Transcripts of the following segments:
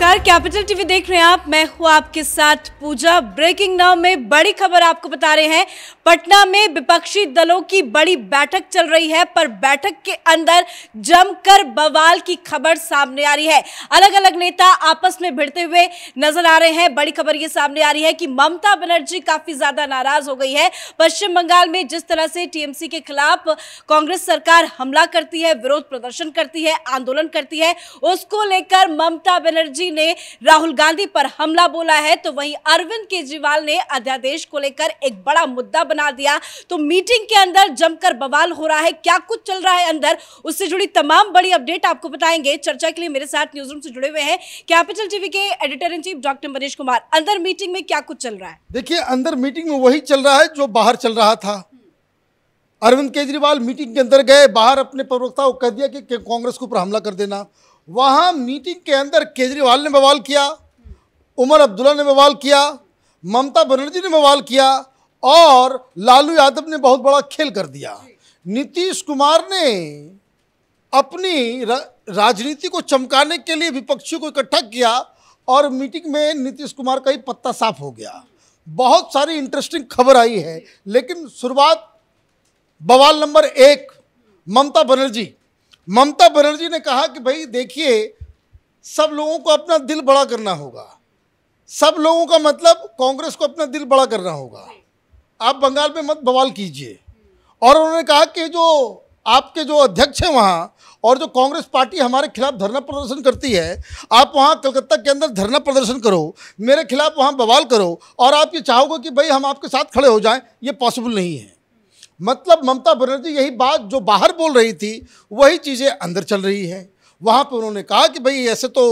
नमस्कार capital TV देख रहे हैं आप मैं हूं आपके साथ पूजा ब्रेकिंग नाउ में बड़ी खबर आपको बता रहे हैं पटना में विपक्षी दलों की बड़ी बैठक चल रही है पर बैठक के अंदर जमकर बवाल की खबर सामने आ रही है अलग अलग नेता आपस में भिड़ते हुए नजर आ रहे हैं बड़ी खबर ये सामने आ रही है कि ममता बनर्जी काफी ज्यादा नाराज हो गई है पश्चिम बंगाल में जिस तरह से टीएमसी के खिलाफ कांग्रेस सरकार हमला करती है विरोध प्रदर्शन करती है आंदोलन करती है उसको लेकर ममता बनर्जी ने राहुल गांधी पर हमला बोला है तो वहीं अरविंद केजरीवाल ने अध्यादेश को लेकर एक बड़ा मुद्दा बना बना दिया तो मीटिंग के अंदर जमकर बवाल हो रहा है क्या कुछ चल रहा है अंदर उससे जुड़ी तमाम बड़ी अपडेट आपको बताएंगे चर्चा के लिए मेरे साथ न्यूज रूम से जुड़े हुए हैं कैपिटल टीवी के editor in chief doctor Manish Kumar अंदर मीटिंग में क्या कुछ चल रहा है देखिए अंदर मीटिंग में वही चल रहा है जो बाहर चल रहा था अरविंद केजरीवाल मीटिंग के अंदर गए बाहर अपने प्रवक्ता को कह दिया कि कांग्रेस के ऊपर हमला कर देना वहाँ मीटिंग के अंदर केजरीवाल ने बवाल किया उमर अब्दुल्ला ने बवाल किया ममता बनर्जी ने बवाल किया और लालू यादव ने बहुत बड़ा खेल कर दिया नीतीश कुमार ने अपनी राजनीति को चमकाने के लिए विपक्षियों को इकट्ठा किया और मीटिंग में नीतीश कुमार का ही पत्ता साफ हो गया बहुत सारी इंटरेस्टिंग खबर आई है लेकिन शुरुआत बवाल नंबर एक ममता बनर्जी ममता बनर्जी ने कहा कि भाई देखिए सब लोगों को अपना दिल बड़ा करना होगा सब लोगों का मतलब कांग्रेस को अपना दिल बड़ा करना होगा आप बंगाल में मत बवाल कीजिए और उन्होंने कहा कि जो आपके जो अध्यक्ष हैं वहाँ और जो कांग्रेस पार्टी हमारे खिलाफ धरना प्रदर्शन करती है आप वहाँ कलकत्ता के अंदर धरना प्रदर्शन करो मेरे खिलाफ वहाँ बवाल करो और आप ये चाहोगे कि भाई हम आपके साथ खड़े हो जाएं ये पॉसिबल नहीं है मतलब ममता बनर्जी यही बात जो बाहर बोल रही थी वही चीज़ें अंदर चल रही है वहाँ पर उन्होंने कहा कि भाई ऐसे तो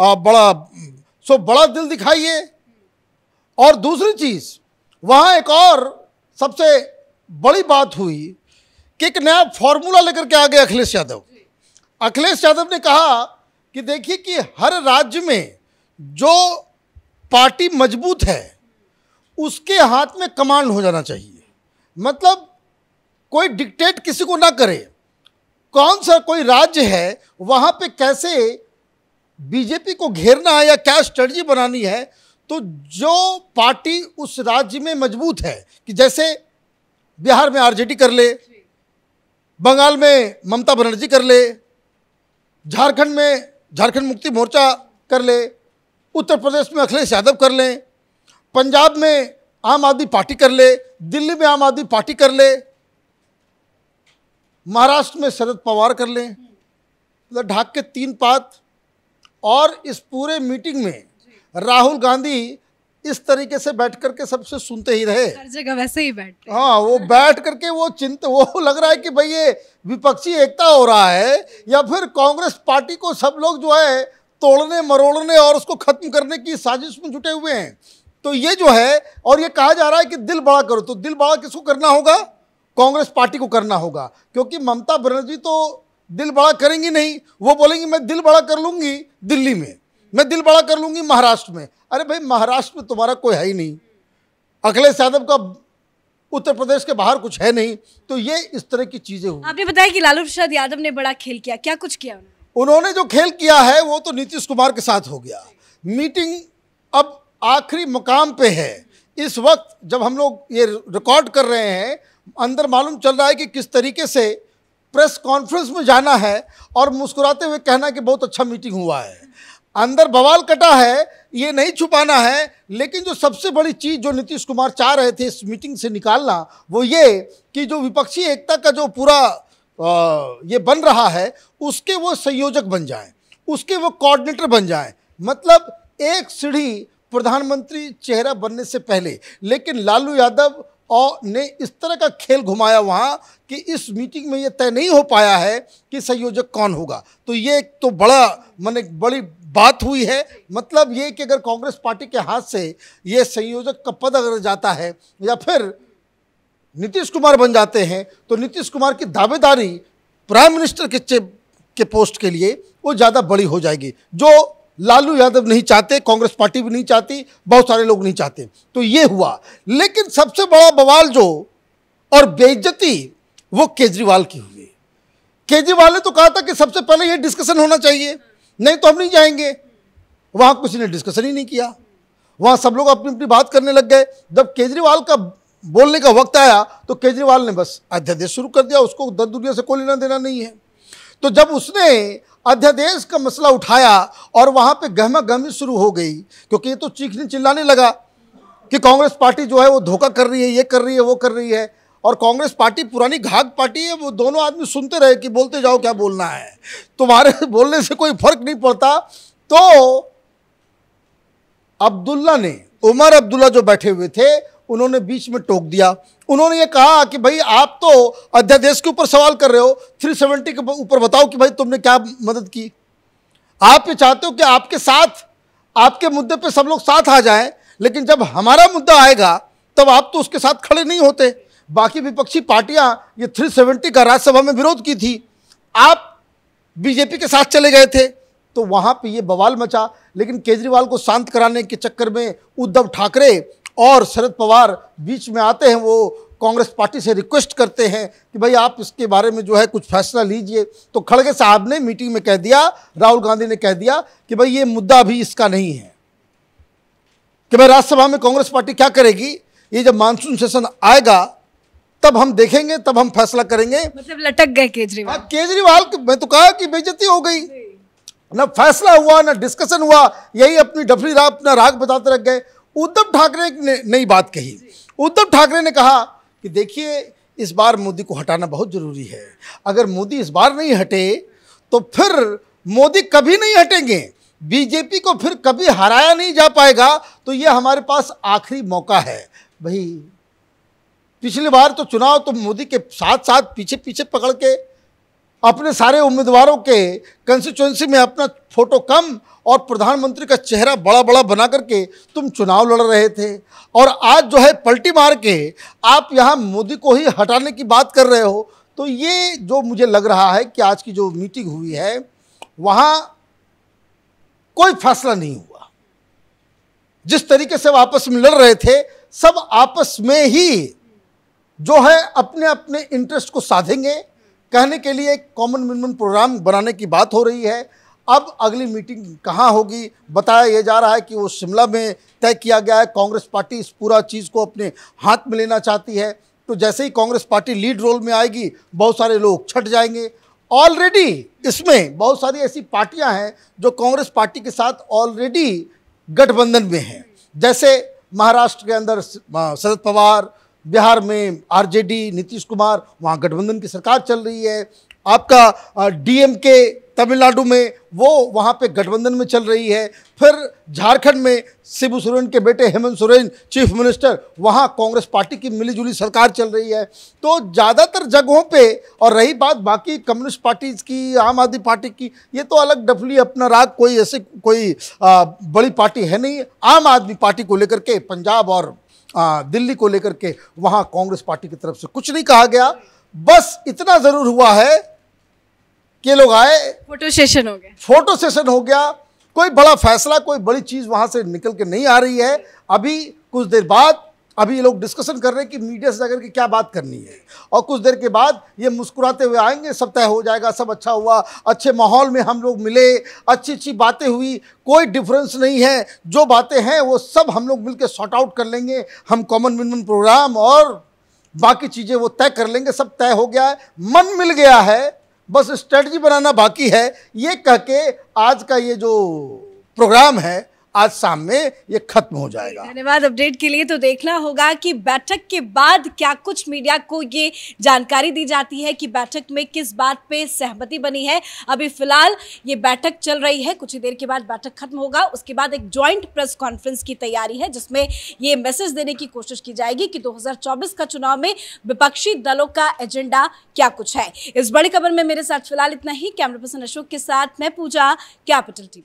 बड़ा सो बड़ा दिल दिखाइए और दूसरी चीज़ वहाँ एक और सबसे बड़ी बात हुई कि एक नया फॉर्मूला लेकर के आ गए अखिलेश यादव अखिलेश यादव ने कहा कि देखिए कि हर राज्य में जो पार्टी मजबूत है उसके हाथ में कमांड हो जाना चाहिए मतलब कोई डिक्टेट किसी को ना करे कौन सा कोई राज्य है वहाँ पे कैसे बीजेपी को घेरना है या क्या स्ट्रेटजी बनानी है तो जो पार्टी उस राज्य में मजबूत है कि जैसे बिहार में आरजेडी कर ले बंगाल में ममता बनर्जी कर ले झारखंड में झारखंड मुक्ति मोर्चा कर ले उत्तर प्रदेश में अखिलेश यादव कर लें पंजाब में आम आदमी पार्टी कर ले दिल्ली में आम आदमी पार्टी कर ले महाराष्ट्र में शरद पवार कर लें मतलब ढाक के तीन पात और इस पूरे मीटिंग में राहुल गांधी इस तरीके से बैठ करके सबसे सुनते ही रहे हर जगह वैसे ही बैठ हाँ वो बैठ करके वो चिंत वो लग रहा है कि भाई ये विपक्षी एकता हो रहा है या फिर कांग्रेस पार्टी को सब लोग जो है तोड़ने मरोड़ने और उसको खत्म करने की साजिश में जुटे हुए हैं तो ये जो है और ये कहा जा रहा है कि दिल बड़ा करो तो दिल बड़ा किसको करना होगा कांग्रेस पार्टी को करना होगा क्योंकि ममता बनर्जी तो दिल बड़ा करेंगी नहीं वो बोलेंगी मैं दिल बड़ा कर लूंगी दिल्ली में मैं दिल बड़ा कर लूँगी महाराष्ट्र में अरे भाई महाराष्ट्र में तुम्हारा कोई है ही नहीं अखिलेश यादव का उत्तर प्रदेश के बाहर कुछ है नहीं तो ये इस तरह की चीजें हुई आपने बताया कि लालू प्रसाद यादव ने बड़ा खेल किया क्या कुछ किया उन्होंने जो खेल किया है वो तो नीतीश कुमार के साथ हो गया मीटिंग अब आखिरी मुकाम पे है इस वक्त जब हम लोग ये रिकॉर्ड कर रहे हैं अंदर मालूम चल रहा है कि किस तरीके से प्रेस कॉन्फ्रेंस में जाना है और मुस्कुराते हुए कहना कि बहुत अच्छा मीटिंग हुआ है अंदर बवाल कटा है ये नहीं छुपाना है लेकिन जो सबसे बड़ी चीज़ जो नीतीश कुमार चाह रहे थे इस मीटिंग से निकालना वो ये कि जो विपक्षी एकता का जो पूरा ये बन रहा है उसके वो संयोजक बन जाएं उसके वो कोऑर्डिनेटर बन जाएं मतलब एक सीढ़ी प्रधानमंत्री चेहरा बनने से पहले लेकिन लालू यादव और ने इस तरह का खेल घुमाया वहाँ कि इस मीटिंग में ये तय नहीं हो पाया है कि संयोजक कौन होगा तो ये एक तो बड़ा मैंने बड़ी बात हुई है मतलब ये कि अगर कांग्रेस पार्टी के हाथ से ये संयोजक का पद अगर जाता है या फिर नीतीश कुमार बन जाते हैं तो नीतीश कुमार की दावेदारी प्राइम मिनिस्टर के के पोस्ट के लिए वो ज़्यादा बड़ी हो जाएगी जो लालू यादव नहीं चाहते कांग्रेस पार्टी भी नहीं चाहती बहुत सारे लोग नहीं चाहते तो ये हुआ लेकिन सबसे बड़ा बवाल जो और बेइज्जती वो केजरीवाल की हुई केजरीवाल ने तो कहा था कि सबसे पहले ये डिस्कशन होना चाहिए नहीं तो हम नहीं जाएंगे वहाँ किसी ने डिस्कशन ही नहीं किया वहाँ सब लोग अपनी अपनी बात करने लग गए जब केजरीवाल का बोलने का वक्त आया तो केजरीवाल ने बस अध्यादेश शुरू कर दिया उसको दस दुनिया से कोई लेना देना नहीं है तो जब उसने अध्यादेश का मसला उठाया और वहाँ पे गहमा गहमी शुरू हो गई क्योंकि ये तो चीखने चिल्लाने लगा कि कांग्रेस पार्टी जो है वो धोखा कर रही है ये कर रही है वो कर रही है और कांग्रेस पार्टी पुरानी घाघ पार्टी है वो दोनों आदमी सुनते रहे कि बोलते जाओ क्या बोलना है तुम्हारे बोलने से कोई फर्क नहीं पड़ता तो अब्दुल्ला ने उमर अब्दुल्ला जो बैठे हुए थे उन्होंने बीच में टोक दिया उन्होंने ये कहा कि भाई आप तो अध्यादेश के ऊपर सवाल कर रहे हो 370 के ऊपर बताओ कि भाई तुमने क्या मदद की आप ये चाहते हो कि आपके साथ आपके मुद्दे पे सब लोग साथ आ जाएं लेकिन जब हमारा मुद्दा आएगा तब आप तो उसके साथ खड़े नहीं होते बाकी विपक्षी पार्टियां ये 370 का राज्यसभा में विरोध की थी आप बीजेपी के साथ चले गए थे तो वहां पे ये बवाल मचा लेकिन केजरीवाल को शांत कराने के चक्कर में उद्धव ठाकरे और शरद पवार बीच में आते हैं वो कांग्रेस पार्टी से रिक्वेस्ट करते हैं कि भाई आप इसके बारे में जो है कुछ फैसला लीजिए तो खड़गे साहब ने मीटिंग में कह दिया राहुल गांधी ने कह दिया कि भाई ये मुद्दा भी इसका नहीं है कि भाई राज्यसभा में कांग्रेस पार्टी क्या करेगी ये जब मानसून सेशन आएगा तब हम देखेंगे तब हम फैसला करेंगे मतलब लटक गए केजरीवाल केजरीवाल मैं तो कहा कि बेजती हो गई ना फैसला हुआ ना डिस्कशन हुआ यही अपनी डफरी राग अपना राग बताते रख गए उद्धव ठाकरे ने नई बात कही उद्धव ठाकरे ने कहा कि देखिए इस बार मोदी को हटाना बहुत ज़रूरी है अगर मोदी इस बार नहीं हटे तो फिर मोदी कभी नहीं हटेंगे बीजेपी को फिर कभी हराया नहीं जा पाएगा तो ये हमारे पास आखिरी मौका है भाई पिछली बार तो चुनाव तो मोदी के साथ साथ पीछे पीछे पकड़ के अपने सारे उम्मीदवारों के कंस्टिट्युएंसी में अपना फोटो कम और प्रधानमंत्री का चेहरा बड़ा बड़ा बना करके तुम चुनाव लड़ रहे थे और आज जो है पलटी मार के आप यहाँ मोदी को ही हटाने की बात कर रहे हो तो ये जो मुझे लग रहा है कि आज की जो मीटिंग हुई है वहाँ कोई फैसला नहीं हुआ जिस तरीके से आपस में लड़ रहे थे सब आपस में ही जो है अपने अपने इंटरेस्ट को साधेंगे कहने के लिए एक कॉमन मिनिमम प्रोग्राम बनाने की बात हो रही है अब अगली मीटिंग कहाँ होगी बताया यह जा रहा है कि वो शिमला में तय किया गया है कांग्रेस पार्टी इस पूरा चीज़ को अपने हाथ में लेना चाहती है तो जैसे ही कांग्रेस पार्टी लीड रोल में आएगी बहुत सारे लोग छट जाएंगे ऑलरेडी इसमें बहुत सारी ऐसी पार्टियां हैं जो कांग्रेस पार्टी के साथ ऑलरेडी गठबंधन में हैं जैसे महाराष्ट्र के अंदर शरद पवार बिहार में आरजेडी नीतीश कुमार वहाँ गठबंधन की सरकार चल रही है आपका डीएमके तमिलनाडु में वो वहाँ पे गठबंधन में चल रही है फिर झारखंड में शिबू सोरेन के बेटे हेमंत सोरेन चीफ मिनिस्टर वहाँ कांग्रेस पार्टी की मिलीजुली सरकार चल रही है तो ज़्यादातर जगहों पे और रही बात बाकी कम्युनिस्ट पार्टीज़ की आम आदमी पार्टी की ये तो अलग डफली अपना राग कोई ऐसे कोई आ, बड़ी पार्टी है नहीं आम आदमी पार्टी को लेकर के पंजाब और आ, दिल्ली को लेकर के वहां कांग्रेस पार्टी की तरफ से कुछ नहीं कहा गया बस इतना जरूर हुआ है कि लोग आए फोटो सेशन हो गया फोटो सेशन हो गया कोई बड़ा फैसला कोई बड़ी चीज वहां से निकल के नहीं आ रही है अभी कुछ देर बाद अभी ये लोग डिस्कशन कर रहे हैं कि मीडिया से जाकर के क्या बात करनी है और कुछ देर के बाद ये मुस्कुराते हुए आएंगे सब तय हो जाएगा सब अच्छा हुआ अच्छे माहौल में हम लोग मिले अच्छी अच्छी बातें हुई कोई डिफरेंस नहीं है जो बातें हैं वो सब हम लोग मिलकर सॉर्ट आउट कर लेंगे हम कॉमन मिनिमम प्रोग्राम और बाकी चीज़ें वो तय कर लेंगे सब तय हो गया है मन मिल गया है बस स्ट्रेटजी बनाना बाकी है ये कह के आज का ये जो प्रोग्राम है आज में ये खत्म हो जाएगा धन्यवाद अपडेट के लिए तो देखना होगा कि बैठक के बाद क्या कुछ मीडिया को ये जानकारी दी जाती है कि बैठक में किस बात पे सहमति बनी है अभी फिलहाल ये बैठक चल रही है कुछ ही देर के बाद बैठक खत्म होगा उसके बाद एक ज्वाइंट प्रेस कॉन्फ्रेंस की तैयारी है जिसमें ये मैसेज देने की कोशिश की जाएगी कि दो का चुनाव में विपक्षी दलों का एजेंडा क्या कुछ है इस बड़ी खबर में मेरे साथ फिलहाल इतना ही कैमरा पर्सन अशोक के साथ मैं पूजा कैपिटल टीवी